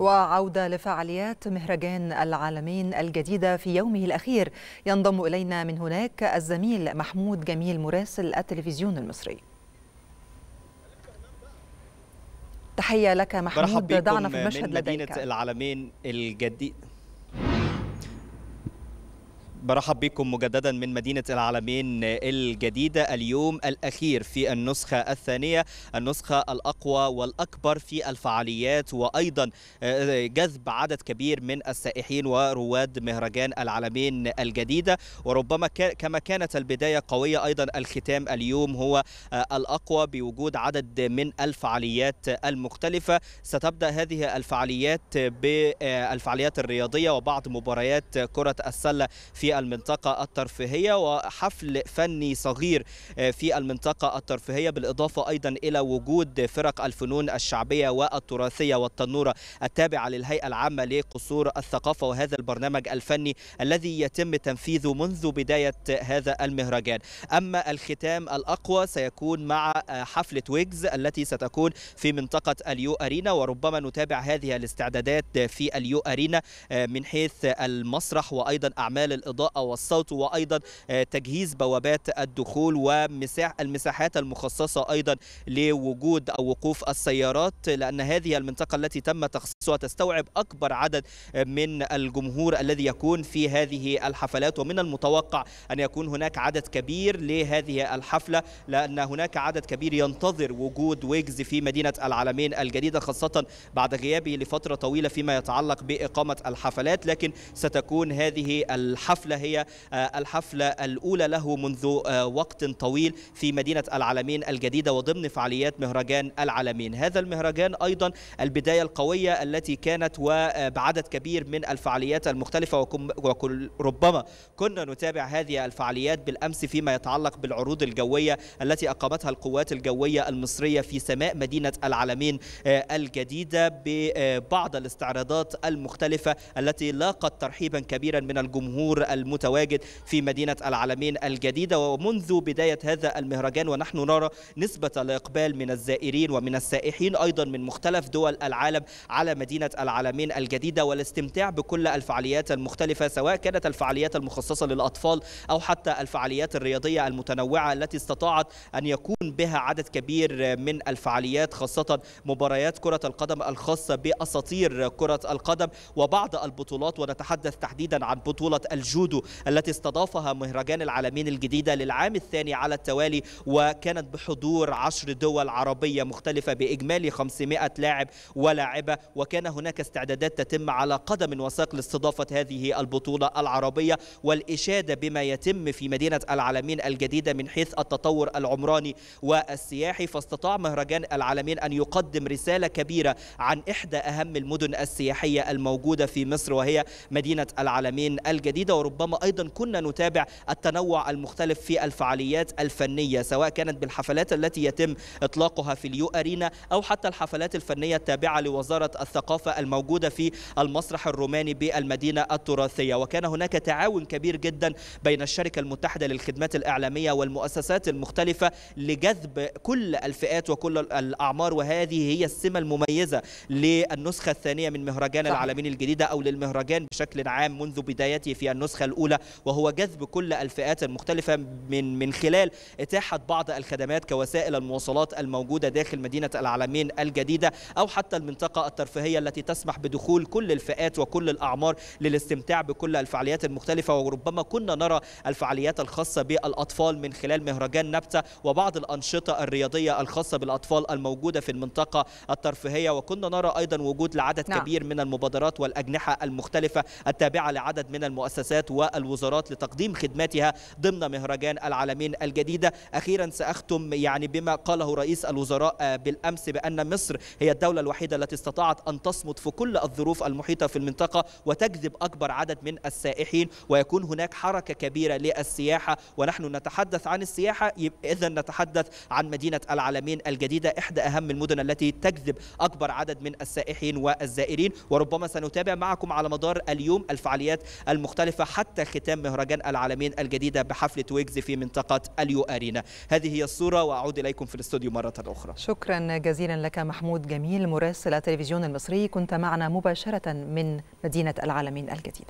وعودة لفعاليات مهرجان العالمين الجديدة في يومه الأخير ينضم إلينا من هناك الزميل محمود جميل مراسل التلفزيون المصري تحية لك محمود دعنا في المشهد من مدينة لديك. العالمين الجديد برحب بكم مجددا من مدينة العالمين الجديدة اليوم الأخير في النسخة الثانية النسخة الأقوى والأكبر في الفعاليات وأيضا آه، جذب عدد كبير من السائحين ورواد مهرجان العالمين الجديدة وربما كما كانت البداية قوية أيضا الختام اليوم هو آه، الأقوى بوجود عدد من الفعاليات المختلفة ستبدأ هذه الفعاليات بالفعاليات آه، الرياضية وبعض مباريات كرة السلة في في المنطقة الترفيهية وحفل فني صغير آه، في المنطقة الترفيهية بالإضافة أيضا إلى وجود فرق الفنون الشعبية والتراثية والتنورة التابعة للهيئة العامة لقصور الثقافة وهذا البرنامج الفني الذي يتم تنفيذه منذ بداية هذا المهرجان أما الختام الأقوى سيكون مع آه، حفلة ويجز التي ستكون في منطقة اليو أرينا وربما نتابع هذه الاستعدادات في اليو أرينا آه، من حيث المسرح وأيضا أعمال الإضافة الإضاءة والصوت وأيضا آه، تجهيز بوابات الدخول ومساح المساحات المخصصة أيضا لوجود أو وقوف السيارات لأن هذه المنطقة التي تم تخصيصها تستوعب أكبر عدد آه، من الجمهور الذي يكون في هذه الحفلات ومن المتوقع أن يكون هناك عدد كبير لهذه الحفلة لأن هناك عدد كبير ينتظر وجود ويجز في مدينة العالمين الجديدة خاصة بعد غيابه لفترة طويلة فيما يتعلق بإقامة الحفلات لكن ستكون هذه الحفلة الحفلة هي آه، الحفلة الأولى له منذ آه، وقت طويل في مدينة العالمين الجديدة وضمن فعاليات مهرجان العالمين هذا المهرجان أيضا البداية القوية التي كانت وبعدد كبير من الفعاليات المختلفة وكل ربما كنا نتابع هذه الفعاليات بالأمس فيما يتعلق بالعروض الجوية التي أقامتها القوات الجوية المصرية في سماء مدينة العالمين آه، الجديدة ببعض الاستعراضات المختلفة التي لاقت ترحيبا كبيرا من الجمهور المتواجد في مدينة العالمين الجديدة ومنذ بداية هذا المهرجان ونحن نرى نسبة الإقبال من الزائرين ومن السائحين أيضا من مختلف دول العالم على مدينة العالمين الجديدة والاستمتاع بكل الفعاليات المختلفة سواء كانت الفعاليات المخصصة للأطفال أو حتى الفعاليات الرياضية المتنوعة التي استطاعت أن يكون بها عدد كبير من الفعاليات خاصة مباريات كرة القدم الخاصة بأساطير كرة القدم وبعض البطولات ونتحدث تحديدا عن بطولة الجود جودو التي استضافها مهرجان العالمين الجديدة للعام الثاني على التوالي وكانت بحضور عشر دول عربية مختلفة بإجمالي 500 لاعب ولاعبة وكان هناك استعدادات تتم على قدم وساق لاستضافة هذه البطولة العربية والإشادة بما يتم في مدينة العالمين الجديدة من حيث التطور العمراني والسياحي فاستطاع مهرجان العالمين أن يقدم رسالة كبيرة عن إحدى أهم المدن السياحية الموجودة في مصر وهي مدينة العالمين الجديدة وربما ربما ايضا كنا نتابع التنوع المختلف في الفعاليات الفنيه سواء كانت بالحفلات التي يتم اطلاقها في اليو ارينا او حتى الحفلات الفنيه التابعه لوزاره الثقافه الموجوده في المسرح الروماني بالمدينه التراثيه وكان هناك تعاون كبير جدا بين الشركه المتحده للخدمات الاعلاميه والمؤسسات المختلفه لجذب كل الفئات وكل الاعمار وهذه هي السمه المميزه للنسخه الثانيه من مهرجان العالمين الجديده او للمهرجان بشكل عام منذ بدايته في النسخه الأولى وهو جذب كل الفئات المختلفة من من خلال إتاحة بعض الخدمات كوسائل المواصلات الموجودة داخل مدينة العالمين الجديدة أو حتى المنطقة الترفيهية التي تسمح بدخول كل الفئات وكل الأعمار للاستمتاع بكل الفعاليات المختلفة وربما كنا نرى الفعاليات الخاصة بالأطفال من خلال مهرجان نبتة وبعض الأنشطة الرياضية الخاصة بالأطفال الموجودة في المنطقة الترفيهية وكنا نرى أيضا وجود لعدد نعم. كبير من المبادرات والأجنحة المختلفة التابعة لعدد من المؤسسات و والوزارات لتقديم خدماتها ضمن مهرجان العالمين الجديدة أخيرا سأختم يعني بما قاله رئيس الوزراء آه، بالأمس بأن مصر هي الدولة الوحيدة التي استطاعت أن تصمد في كل الظروف المحيطة في المنطقة وتجذب أكبر عدد من السائحين ويكون هناك حركة كبيرة للسياحة ونحن نتحدث عن السياحة إذا نتحدث عن مدينة العالمين الجديدة إحدى أهم المدن التي تجذب أكبر عدد من السائحين والزائرين وربما سنتابع معكم على مدار اليوم الفعاليات المختلفة حتى ختام مهرجان العالمين الجديدة بحفلة ويجز في منطقة اليو أرينا هذه هي الصورة وأعود إليكم في الاستوديو مرة أخرى شكرا جزيلا لك محمود جميل مراسل التلفزيون المصري كنت معنا مباشرة من مدينة العالمين الجديدة